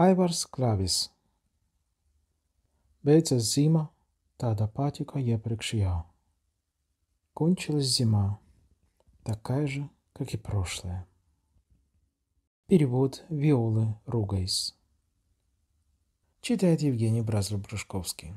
Айварс Клавис. Beidzas зима, tāda pati, я iepriekšējā. Кончилась зима, такая же, как и прошлая. Перевод Виолы Ругайс. Читает Евгений Бразлов-Брюшковский.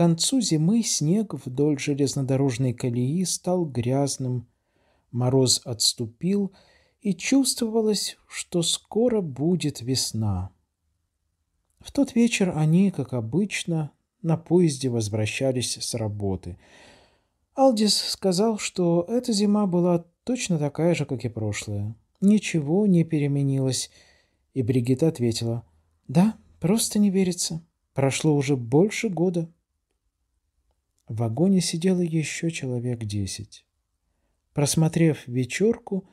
концу зимы снег вдоль железнодорожной колеи стал грязным, мороз отступил, и чувствовалось, что скоро будет весна. В тот вечер они, как обычно, на поезде возвращались с работы. Алдис сказал, что эта зима была точно такая же, как и прошлая. Ничего не переменилось. И Бригитта ответила, «Да, просто не верится. Прошло уже больше года». В вагоне сидело еще человек десять. Просмотрев вечерку,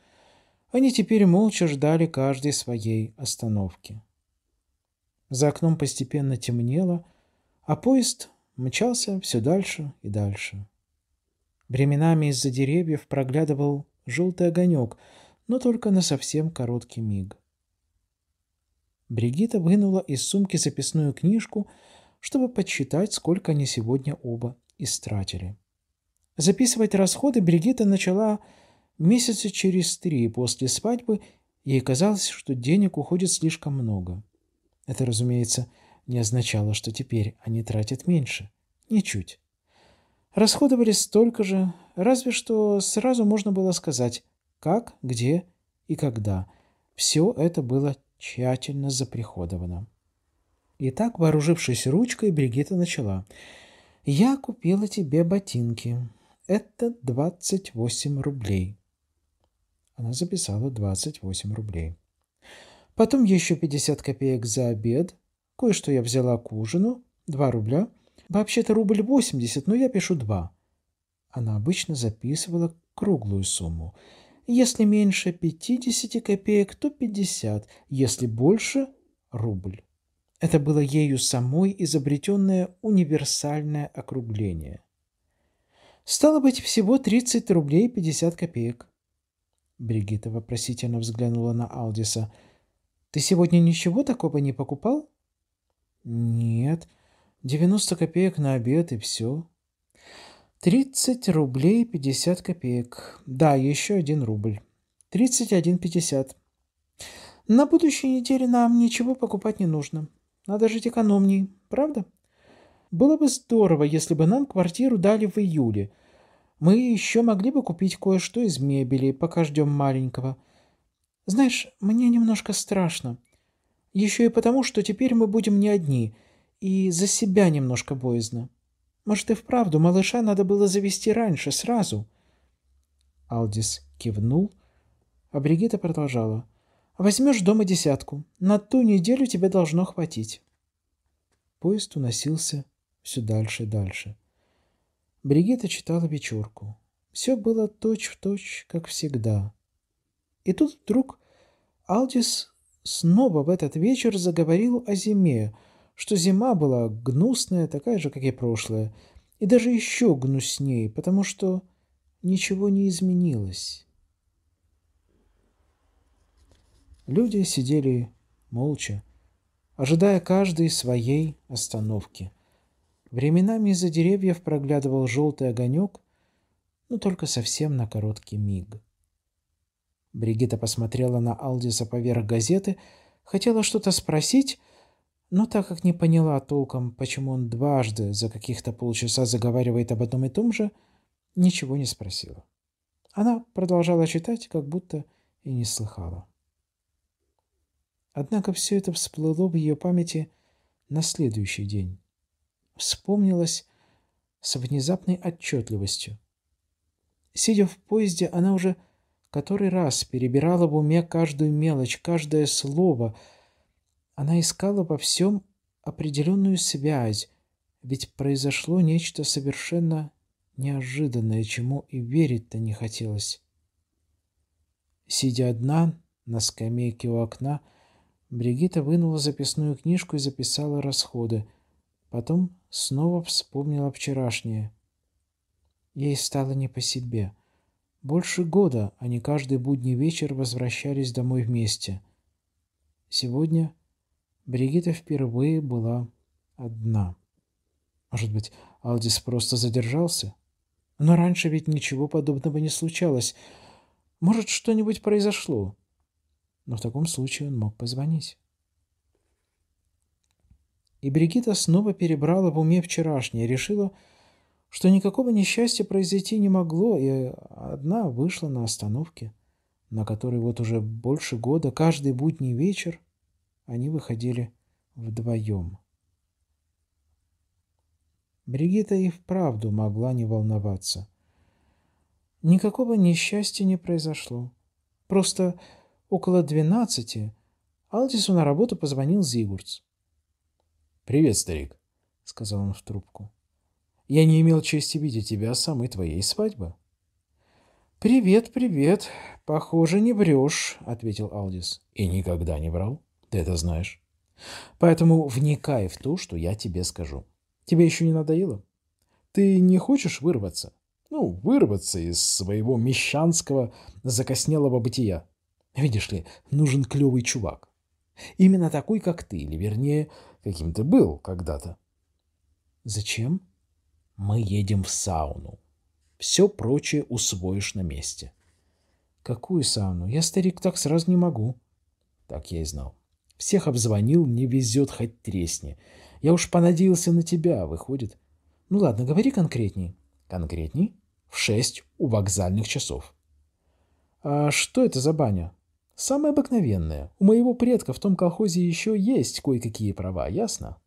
они теперь молча ждали каждой своей остановки. За окном постепенно темнело, а поезд мчался все дальше и дальше. Временами из-за деревьев проглядывал желтый огонек, но только на совсем короткий миг. Бригита вынула из сумки записную книжку, чтобы подсчитать, сколько они сегодня оба истратили. Записывать расходы Бригита начала месяца через три после свадьбы, ей казалось, что денег уходит слишком много. Это, разумеется, не означало, что теперь они тратят меньше. Ничуть. Расходы были столько же, разве что сразу можно было сказать, как, где и когда. Все это было тщательно заприходовано. Итак, вооружившись ручкой, Бригитта начала – я купила тебе ботинки. Это 28 рублей. Она записала 28 рублей. Потом еще 50 копеек за обед. Кое-что я взяла к ужину. 2 рубля. Вообще-то рубль 80, но я пишу 2. Она обычно записывала круглую сумму. Если меньше 50 копеек, то 50. Если больше – рубль. Это было ею самой изобретенное универсальное округление. Стало быть, всего 30 рублей 50 копеек. Бригитта вопросительно взглянула на Алдиса. «Ты сегодня ничего такого не покупал?» «Нет. 90 копеек на обед и все». Тридцать рублей пятьдесят копеек. Да, еще один рубль. Тридцать один пятьдесят. На будущей неделе нам ничего покупать не нужно. Надо жить экономней, правда? Было бы здорово, если бы нам квартиру дали в июле. Мы еще могли бы купить кое-что из мебели, пока ждем маленького. Знаешь, мне немножко страшно. Еще и потому, что теперь мы будем не одни, и за себя немножко боязно. Может, и вправду малыша надо было завести раньше, сразу?» Алдис кивнул, а Бригита продолжала. Возьмешь дома десятку. На ту неделю тебе должно хватить. Поезд уносился все дальше и дальше. Бригитта читала вечерку. Все было точь-в-точь, точь, как всегда. И тут вдруг Алдис снова в этот вечер заговорил о зиме, что зима была гнусная, такая же, как и прошлая, и даже еще гнуснее, потому что ничего не изменилось. Люди сидели молча, ожидая каждой своей остановки. Временами из-за деревьев проглядывал желтый огонек, но только совсем на короткий миг. Бригита посмотрела на Алдиса поверх газеты, хотела что-то спросить, но так как не поняла толком, почему он дважды за каких-то полчаса заговаривает об одном и том же, ничего не спросила. Она продолжала читать, как будто и не слыхала. Однако все это всплыло в ее памяти на следующий день. Вспомнилось с внезапной отчетливостью. Сидя в поезде, она уже который раз перебирала в уме каждую мелочь, каждое слово. Она искала во всем определенную связь, ведь произошло нечто совершенно неожиданное, чему и верить-то не хотелось. Сидя одна на скамейке у окна, Бригита вынула записную книжку и записала расходы. Потом снова вспомнила вчерашнее. Ей стало не по себе. Больше года они каждый будний вечер возвращались домой вместе. Сегодня Бригита впервые была одна. Может быть, Алдис просто задержался? Но раньше ведь ничего подобного не случалось. Может, что-нибудь произошло? но в таком случае он мог позвонить. И Бригита снова перебрала в уме вчерашнее, решила, что никакого несчастья произойти не могло, и одна вышла на остановке, на которой вот уже больше года каждый будний вечер они выходили вдвоем. Бригита и вправду могла не волноваться. Никакого несчастья не произошло. Просто около двенадцати, Алдису на работу позвонил Зигурц. «Привет, старик», — сказал он в трубку. «Я не имел чести видеть тебя с самой твоей свадьбы». «Привет, привет. Похоже, не брешь», — ответил Алдис. «И никогда не врал. Ты это знаешь. Поэтому вникай в то, что я тебе скажу. Тебе еще не надоело? Ты не хочешь вырваться? Ну, вырваться из своего мещанского закоснелого бытия?» Видишь ли, нужен клевый чувак. Именно такой, как ты, или вернее, каким ты был когда-то. Зачем? Мы едем в сауну. Все прочее усвоишь на месте. Какую сауну? Я, старик, так сразу не могу. Так я и знал. Всех обзвонил, не везет, хоть тресни. Я уж понадеялся на тебя, выходит. Ну ладно, говори конкретней. Конкретней? В шесть у вокзальных часов. А что это за баня? Самое обыкновенное. У моего предка в том колхозе еще есть кое-какие права, ясно?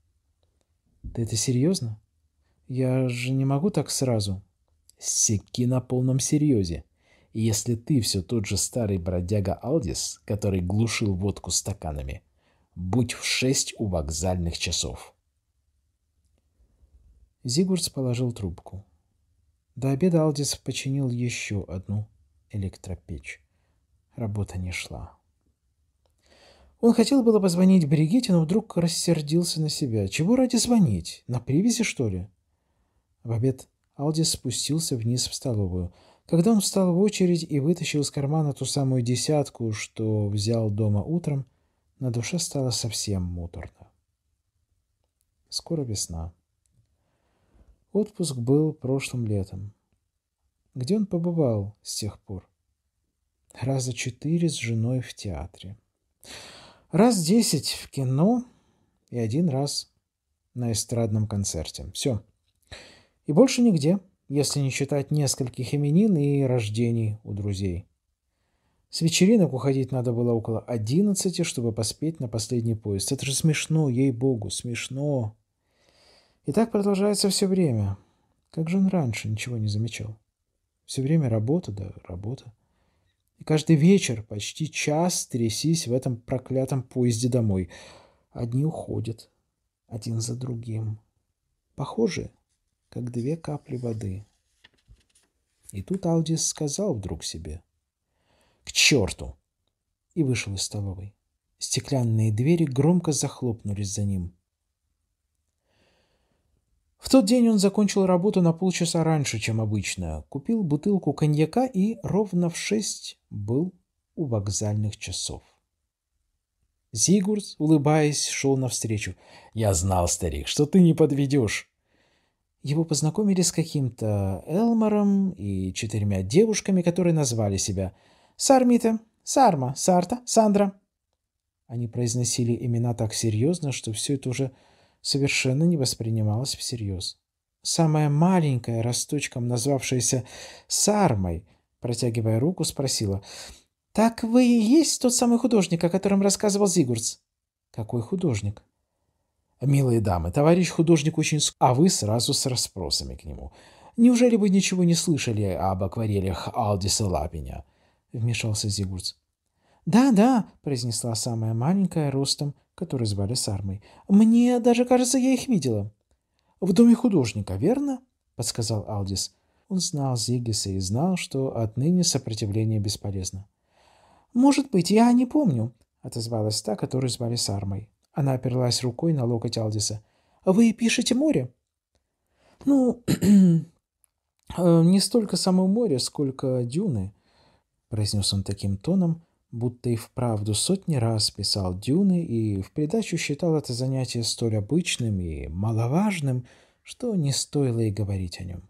Ты это серьезно? Я же не могу так сразу. Секи на полном серьезе. если ты все тот же старый бродяга Алдис, который глушил водку стаканами, будь в шесть у вокзальных часов. Зигурдс положил трубку. До обеда Алдис починил еще одну электропечь работа не шла. Он хотел было позвонить Бригитте, но вдруг рассердился на себя. Чего ради звонить? На привязи, что ли? В обед Алдис спустился вниз в столовую. Когда он встал в очередь и вытащил из кармана ту самую десятку, что взял дома утром, на душе стало совсем муторно. Скоро весна. Отпуск был прошлым летом. Где он побывал с тех пор? раза четыре с женой в театре. Раз десять в кино и один раз на эстрадном концерте. Все. И больше нигде, если не считать нескольких именин и рождений у друзей. С вечеринок уходить надо было около одиннадцати, чтобы поспеть на последний поезд. Это же смешно, ей-богу, смешно. И так продолжается все время. Как же он раньше ничего не замечал? Все время работа, да работа. И каждый вечер, почти час, трясись в этом проклятом поезде домой. Одни уходят, один за другим. Похоже, как две капли воды. И тут Алдис сказал вдруг себе «К черту!» и вышел из столовой. Стеклянные двери громко захлопнулись за ним. В тот день он закончил работу на полчаса раньше, чем обычно, купил бутылку коньяка и ровно в шесть был у вокзальных часов. Зигурд, улыбаясь, шел навстречу. «Я знал, старик, что ты не подведешь». Его познакомили с каким-то Элмором и четырьмя девушками, которые назвали себя Сармита, Сарма, Сарта, Сандра. Они произносили имена так серьезно, что все это уже совершенно не воспринималась всерьез. Самая маленькая, росточком назвавшаяся Сармой, протягивая руку, спросила, «Так вы и есть тот самый художник, о котором рассказывал Зигурц?» «Какой художник?» «Милые дамы, товарищ художник очень... А вы сразу с расспросами к нему. Неужели вы ничего не слышали об акварелях Алдиса Лапиня?» — вмешался Зигурц. «Да, да», — произнесла самая маленькая ростом, которую звали Сармой. «Мне даже кажется, я их видела». «В доме художника, верно?» — подсказал Алдис. Он знал Зигиса и знал, что отныне сопротивление бесполезно. «Может быть, я не помню», — отозвалась та, которую звали Сармой. Она оперлась рукой на локоть Алдиса. «Вы пишете море?» «Ну, э, не столько само море, сколько дюны», — произнес он таким тоном, будто и вправду сотни раз писал Дюны и в придачу считал это занятие столь обычным и маловажным, что не стоило и говорить о нем.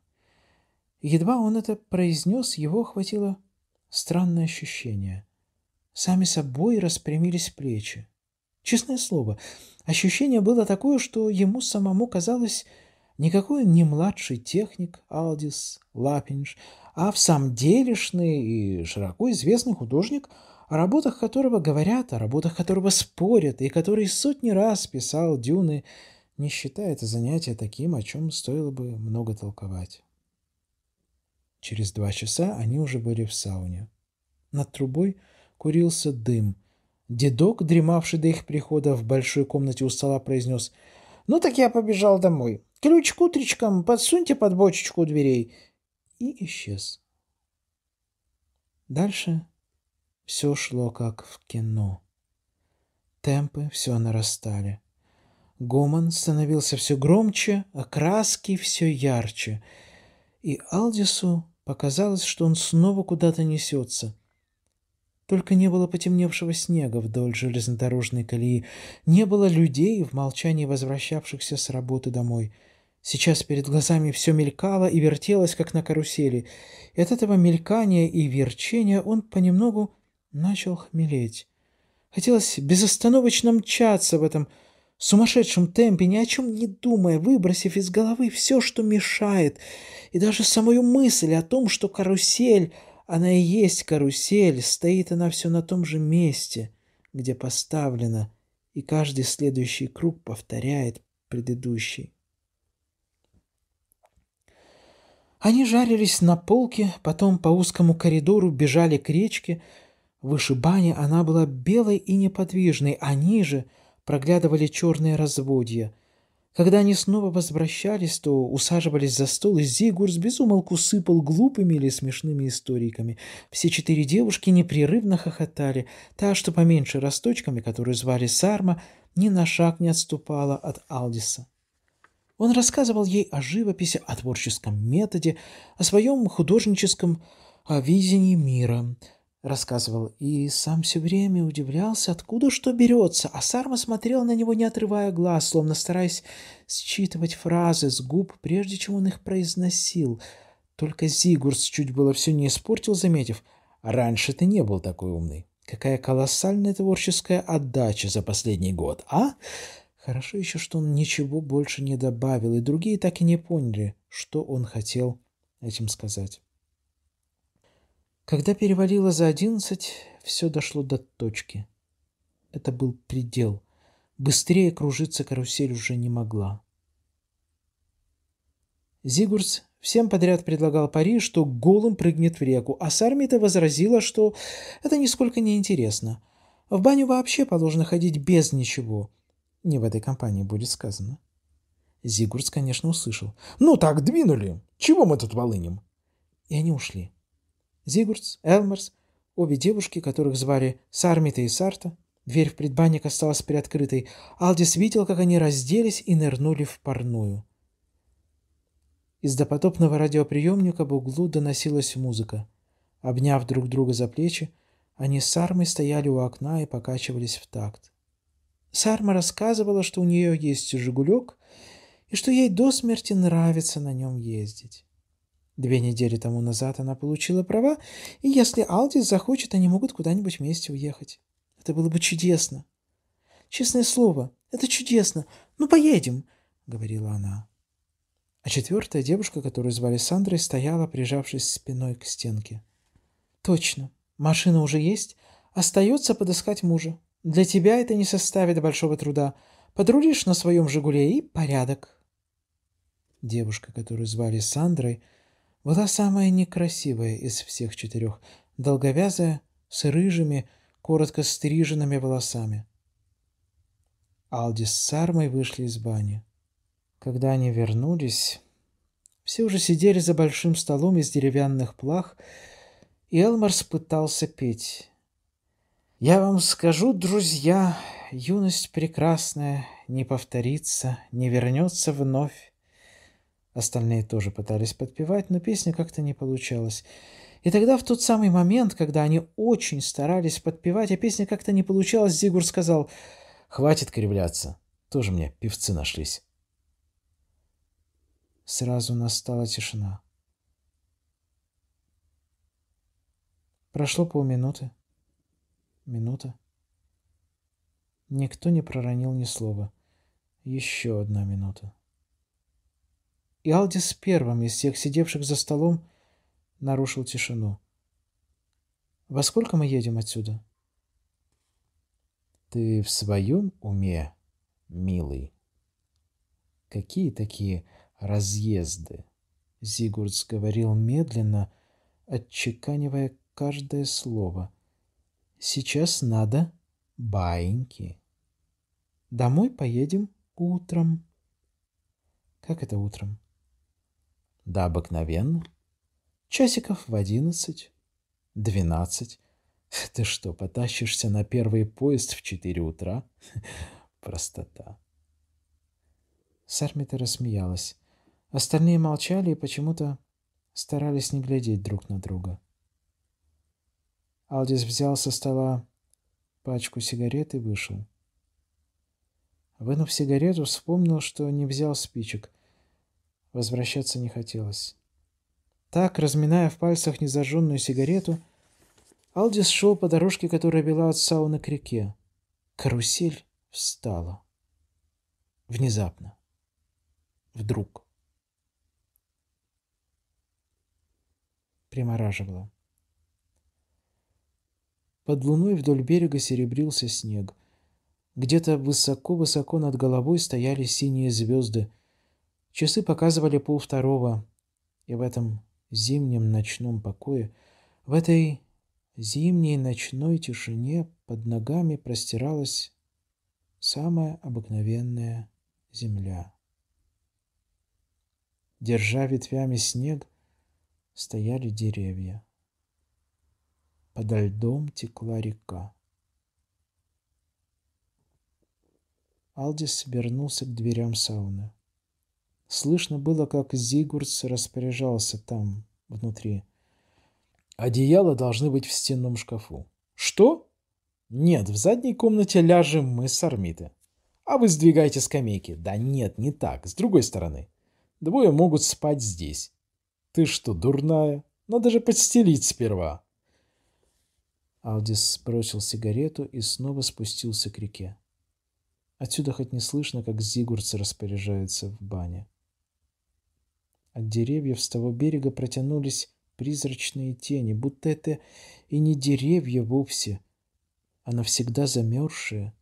Едва он это произнес, его охватило странное ощущение. Сами собой распрямились плечи. Честное слово, ощущение было такое, что ему самому казалось, никакой не младший техник Алдис Лапинш, а в самом делешный и широко известный художник – о работах которого говорят, о работах которого спорят, и который сотни раз писал Дюны, не считая это занятие таким, о чем стоило бы много толковать. Через два часа они уже были в сауне. Над трубой курился дым. Дедок, дремавший до их прихода в большой комнате у стола, произнес «Ну так я побежал домой. Ключ к утречкам подсуньте под бочечку у дверей». И исчез. Дальше все шло как в кино. Темпы все нарастали. Гомон становился все громче, а краски все ярче. И Алдису показалось, что он снова куда-то несется. Только не было потемневшего снега вдоль железнодорожной колеи, не было людей в молчании возвращавшихся с работы домой. Сейчас перед глазами все мелькало и вертелось, как на карусели. И от этого мелькания и верчения он понемногу начал хмелеть. Хотелось безостановочно мчаться в этом сумасшедшем темпе, ни о чем не думая, выбросив из головы все, что мешает, и даже самую мысль о том, что карусель, она и есть карусель, стоит она все на том же месте, где поставлена, и каждый следующий круг повторяет предыдущий. Они жарились на полке, потом по узкому коридору бежали к речке, Выше бани она была белой и неподвижной, а ниже проглядывали черные разводья. Когда они снова возвращались, то усаживались за стол, и Зигурс безумолку сыпал глупыми или смешными историками. Все четыре девушки непрерывно хохотали. Та, что поменьше росточками, которую звали Сарма, ни на шаг не отступала от Алдиса. Он рассказывал ей о живописи, о творческом методе, о своем художническом о видении мира – рассказывал, и сам все время удивлялся, откуда что берется, а Сарма смотрел на него, не отрывая глаз, словно стараясь считывать фразы с губ, прежде чем он их произносил. Только Зигурс чуть было все не испортил, заметив, «Раньше ты не был такой умный. Какая колоссальная творческая отдача за последний год, а?» Хорошо еще, что он ничего больше не добавил, и другие так и не поняли, что он хотел этим сказать. Когда перевалило за одиннадцать, все дошло до точки. Это был предел. Быстрее кружиться карусель уже не могла. Зигурс всем подряд предлагал пари, что голым прыгнет в реку, а Сармита возразила, что это нисколько не интересно. В баню вообще положено ходить без ничего. Не в этой компании будет сказано. Зигурс, конечно, услышал. «Ну так, двинули! Чего мы тут волынем?» И они ушли. Зигурдс, Элмерс, обе девушки, которых звали Сармита и Сарта, дверь в предбанник осталась приоткрытой. Алдис видел, как они разделись и нырнули в парную. Из допотопного радиоприемника в углу доносилась музыка. Обняв друг друга за плечи, они с Сармой стояли у окна и покачивались в такт. Сарма рассказывала, что у нее есть «Жигулек», и что ей до смерти нравится на нем ездить. Две недели тому назад она получила права, и если Алдис захочет, они могут куда-нибудь вместе уехать. Это было бы чудесно. Честное слово, это чудесно. Ну, поедем, — говорила она. А четвертая девушка, которую звали Сандрой, стояла, прижавшись спиной к стенке. «Точно. Машина уже есть. Остается подыскать мужа. Для тебя это не составит большого труда. Подрулишь на своем «Жигуле» и порядок». Девушка, которую звали Сандрой, — была самая некрасивая из всех четырех, долговязая, с рыжими, коротко стриженными волосами. Алдис с армой вышли из бани. Когда они вернулись, все уже сидели за большим столом из деревянных плах, и Элмарс пытался петь. «Я вам скажу, друзья, юность прекрасная, не повторится, не вернется вновь. Остальные тоже пытались подпевать, но песня как-то не получалась. И тогда, в тот самый момент, когда они очень старались подпевать, а песня как-то не получалась, Зигур сказал «Хватит кривляться, тоже мне певцы нашлись». Сразу настала тишина. Прошло полминуты. Минута. Никто не проронил ни слова. Еще одна минута. И Алдис первым из всех сидевших за столом нарушил тишину. «Во сколько мы едем отсюда?» «Ты в своем уме, милый?» «Какие такие разъезды?» Зигурд говорил медленно, отчеканивая каждое слово. «Сейчас надо баиньки. Домой поедем утром». «Как это утром?» да обыкновенно. Часиков в одиннадцать, двенадцать. Ты что, потащишься на первый поезд в четыре утра? Простота. Сармита рассмеялась. Остальные молчали и почему-то старались не глядеть друг на друга. Алдис взял со стола пачку сигарет и вышел. Вынув сигарету, вспомнил, что не взял спичек Возвращаться не хотелось. Так, разминая в пальцах незажженную сигарету, Алдис шел по дорожке, которая вела от сауны к реке. Карусель встала. Внезапно. Вдруг. Примораживала. Под луной вдоль берега серебрился снег. Где-то высоко-высоко над головой стояли синие звезды — Часы показывали полвторого, и в этом зимнем ночном покое, в этой зимней ночной тишине под ногами простиралась самая обыкновенная земля. Держа ветвями снег, стояли деревья. Подо льдом текла река. Алдис вернулся к дверям сауны. Слышно было, как Зигурс распоряжался там, внутри. «Одеяла должны быть в стенном шкафу». «Что?» «Нет, в задней комнате ляжем мы с Армиты». «А вы сдвигайте скамейки». «Да нет, не так. С другой стороны. Двое могут спать здесь». «Ты что, дурная? Надо же подстелить сперва». Алдис бросил сигарету и снова спустился к реке. Отсюда хоть не слышно, как Зигурц распоряжается в бане. От деревьев с того берега протянулись призрачные тени, будто это и не деревья вовсе, а навсегда замерзшие,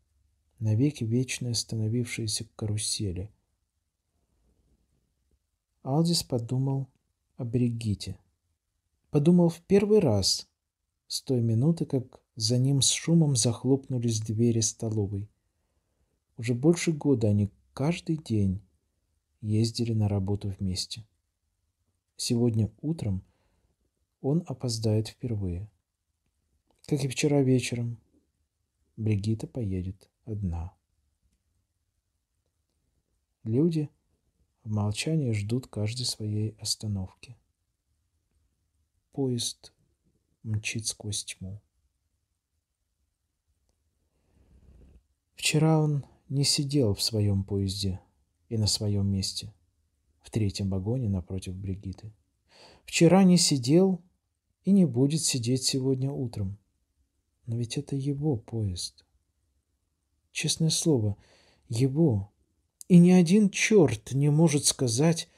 навеки вечно остановившиеся карусели. Алдис подумал о Бригите. Подумал в первый раз с той минуты, как за ним с шумом захлопнулись двери столовой. Уже больше года они каждый день ездили на работу вместе сегодня утром он опоздает впервые. Как и вчера вечером, Бригита поедет одна. Люди в молчании ждут каждой своей остановки. Поезд мчит сквозь тьму. Вчера он не сидел в своем поезде и на своем месте в третьем вагоне напротив Бригиты. «Вчера не сидел и не будет сидеть сегодня утром. Но ведь это его поезд. Честное слово, его. И ни один черт не может сказать,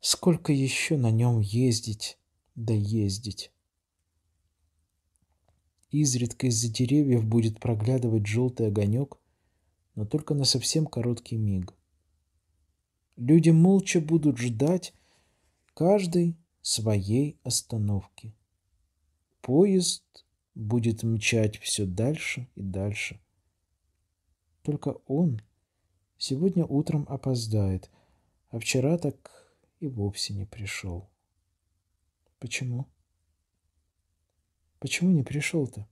сколько еще на нем ездить, да ездить. Изредка из-за деревьев будет проглядывать желтый огонек, но только на совсем короткий миг. Люди молча будут ждать каждой своей остановки. Поезд будет мчать все дальше и дальше. Только он сегодня утром опоздает, а вчера так и вовсе не пришел. Почему? Почему не пришел-то?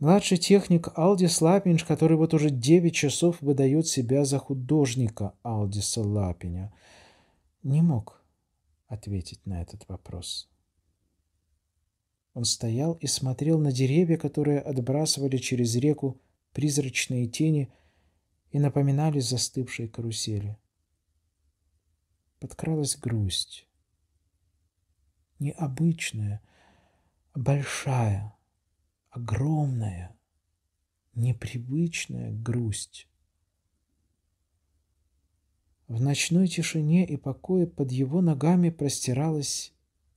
Младший техник Алдис Лапинш, который вот уже 9 часов выдает себя за художника Алдиса Лапиня, не мог ответить на этот вопрос. Он стоял и смотрел на деревья, которые отбрасывали через реку призрачные тени и напоминали застывшие карусели. Подкралась грусть. Необычная, большая огромная, непривычная грусть. В ночной тишине и покое под его ногами простиралась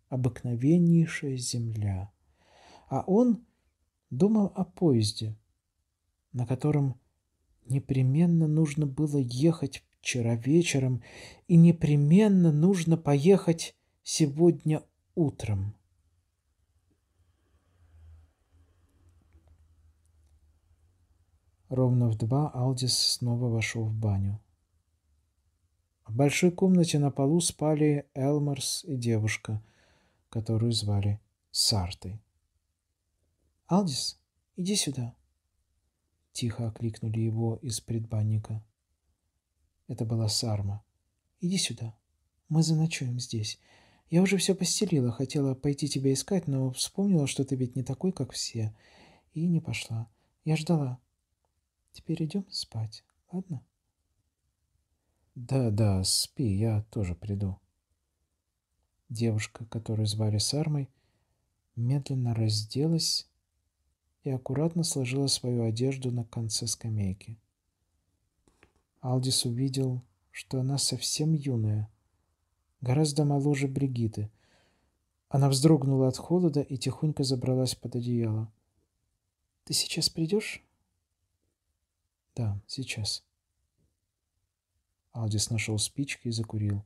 обыкновеннейшая земля, а он думал о поезде, на котором непременно нужно было ехать вчера вечером и непременно нужно поехать сегодня утром. Ровно в два Алдис снова вошел в баню. В большой комнате на полу спали Элмарс и девушка, которую звали Сартой. «Алдис, иди сюда!» Тихо окликнули его из предбанника. Это была Сарма. «Иди сюда. Мы заночуем здесь. Я уже все постелила, хотела пойти тебя искать, но вспомнила, что ты ведь не такой, как все, и не пошла. Я ждала. Теперь идем спать, ладно? Да-да, спи, я тоже приду. Девушка, которую звали Сармой, медленно разделась и аккуратно сложила свою одежду на конце скамейки. Алдис увидел, что она совсем юная, гораздо моложе Бригиты. Она вздрогнула от холода и тихонько забралась под одеяло. «Ты сейчас придешь?» Да, сейчас. Алдис нашел спички и закурил.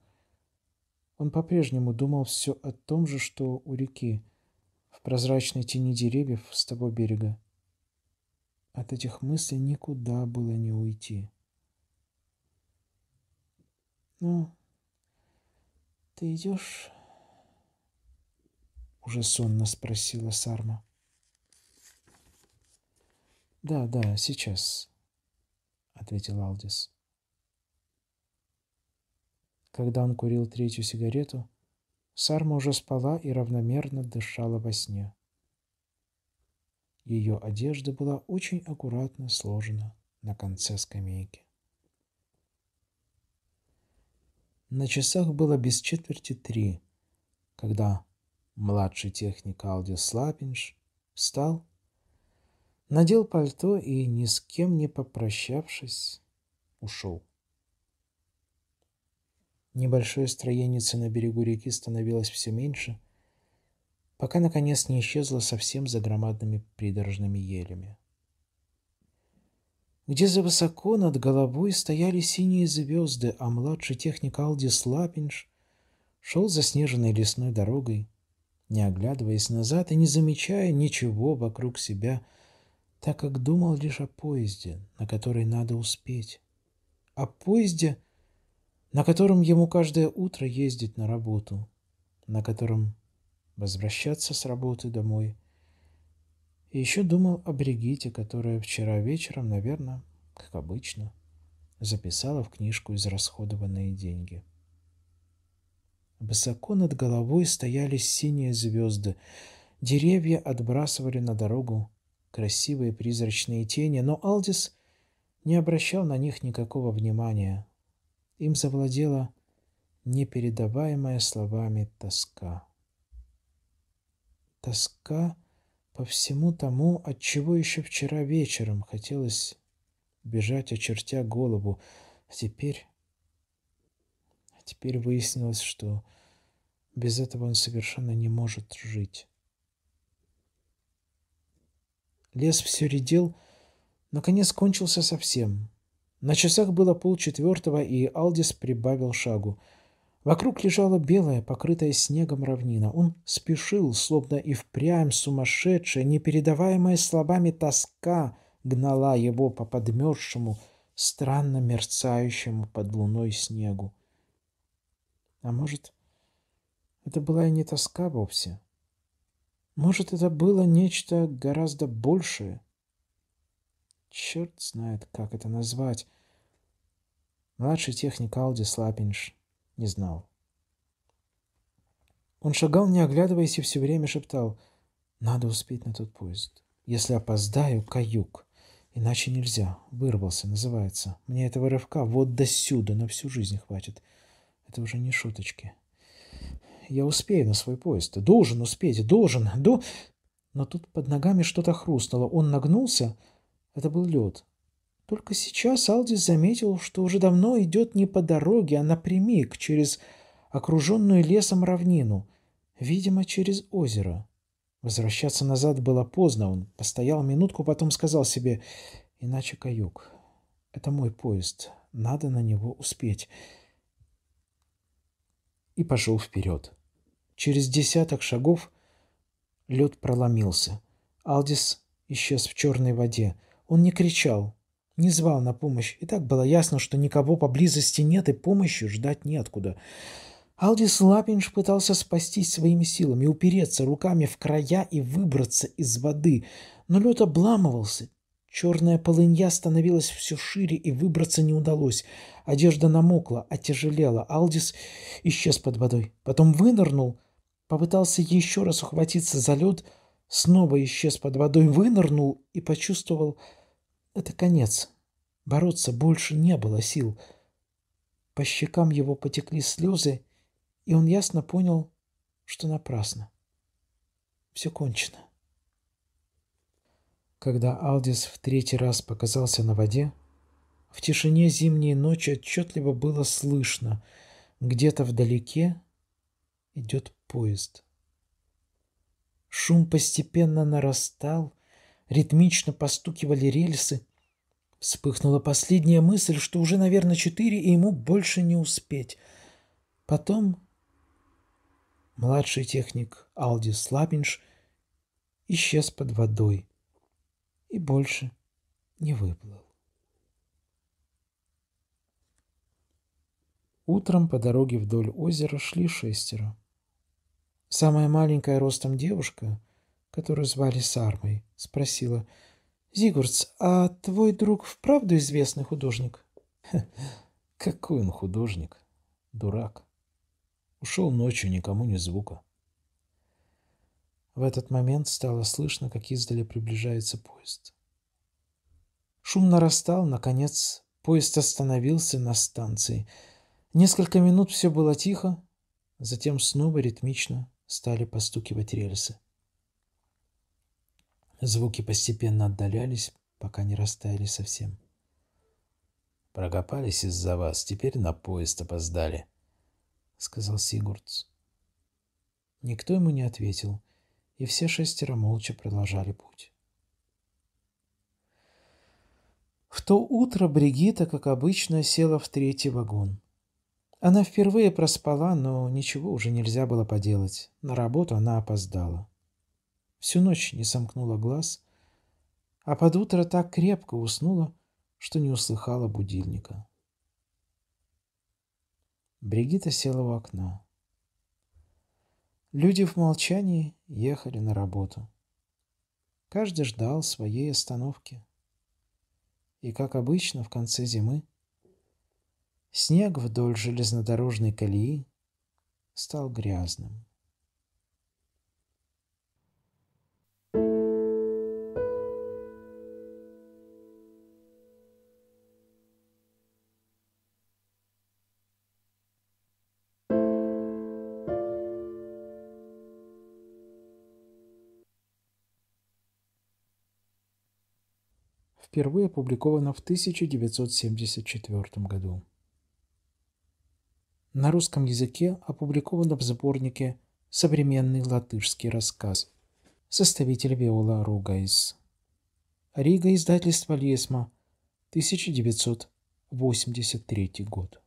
Он по-прежнему думал все о том же, что у реки, в прозрачной тени деревьев с того берега. От этих мыслей никуда было не уйти. «Ну, ты идешь?» — уже сонно спросила Сарма. «Да, да, сейчас», ответил Алдис. Когда он курил третью сигарету, Сарма уже спала и равномерно дышала во сне. Ее одежда была очень аккуратно сложена на конце скамейки. На часах было без четверти три, когда младший техник Алдис Лапинш встал надел пальто и, ни с кем не попрощавшись, ушел. Небольшое строенице на берегу реки становилось все меньше, пока, наконец, не исчезло совсем за громадными придорожными елями. Где за высоко над головой стояли синие звезды, а младший техник Алдис Лапинш шел заснеженной лесной дорогой, не оглядываясь назад и не замечая ничего вокруг себя, — так как думал лишь о поезде, на который надо успеть. О поезде, на котором ему каждое утро ездить на работу, на котором возвращаться с работы домой. И еще думал о Бригите, которая вчера вечером, наверное, как обычно, записала в книжку израсходованные деньги. Высоко над головой стояли синие звезды, деревья отбрасывали на дорогу красивые призрачные тени, но Алдис не обращал на них никакого внимания. Им завладела непередаваемая словами тоска. Тоска по всему тому, от чего еще вчера вечером хотелось бежать, очертя голову. А теперь... А теперь выяснилось, что без этого он совершенно не может жить. Лес все редел, наконец кончился совсем. На часах было полчетвертого, и Алдис прибавил шагу. Вокруг лежала белая, покрытая снегом равнина. Он спешил, словно и впрямь сумасшедшая, непередаваемая словами тоска гнала его по подмерзшему, странно мерцающему под луной снегу. А может, это была и не тоска вовсе? — может, это было нечто гораздо большее? Черт знает, как это назвать. Младший техник Алди Слапинш не знал. Он шагал, не оглядываясь, и все время шептал «Надо успеть на тот поезд. Если опоздаю, каюк. Иначе нельзя. Вырвался, называется. Мне этого рывка вот до сюда на всю жизнь хватит. Это уже не шуточки». Я успею на свой поезд. Должен успеть, должен, до... Но тут под ногами что-то хрустнуло. Он нагнулся. Это был лед. Только сейчас Алдис заметил, что уже давно идет не по дороге, а напрямик, через окруженную лесом равнину, видимо, через озеро. Возвращаться назад было поздно, он постоял минутку, потом сказал себе «Иначе каюк, это мой поезд, надо на него успеть» и пошел вперед. Через десяток шагов лед проломился. Алдис исчез в черной воде. Он не кричал, не звал на помощь, и так было ясно, что никого поблизости нет и помощи ждать неоткуда. Алдис Лапинш пытался спастись своими силами, упереться руками в края и выбраться из воды, но лед обламывался. Черная полынья становилась все шире, и выбраться не удалось. Одежда намокла, отяжелела. Алдис исчез под водой, потом вынырнул — попытался еще раз ухватиться за лед, снова исчез под водой, вынырнул и почувствовал — это конец. Бороться больше не было сил. По щекам его потекли слезы, и он ясно понял, что напрасно. Все кончено. Когда Алдис в третий раз показался на воде, в тишине зимней ночи отчетливо было слышно, где-то вдалеке идет поезд. Шум постепенно нарастал, ритмично постукивали рельсы. Вспыхнула последняя мысль, что уже, наверное, четыре, и ему больше не успеть. Потом младший техник Алди Лапинш исчез под водой и больше не выплыл. Утром по дороге вдоль озера шли шестеро. Самая маленькая ростом девушка, которую звали Сармой, спросила, «Зигурдс, а твой друг вправду известный художник?» «Какой он художник? Дурак. Ушел ночью, никому ни звука». В этот момент стало слышно, как издали приближается поезд. Шум нарастал, наконец поезд остановился на станции. Несколько минут все было тихо, затем снова ритмично стали постукивать рельсы. Звуки постепенно отдалялись, пока не растаяли совсем. «Прокопались из-за вас, теперь на поезд опоздали», — сказал Сигурдс. Никто ему не ответил, и все шестеро молча продолжали путь. В то утро Бригита, как обычно, села в третий вагон. Она впервые проспала, но ничего уже нельзя было поделать. На работу она опоздала. Всю ночь не сомкнула глаз, а под утро так крепко уснула, что не услыхала будильника. Бригита села у окна. Люди в молчании ехали на работу. Каждый ждал своей остановки. И, как обычно, в конце зимы Снег вдоль железнодорожной колеи стал грязным. впервые опубликовано в 1974 году на русском языке опубликовано в сборнике «Современный латышский рассказ» составитель Виола Ругайс. Рига, издательство Лесма, 1983 год.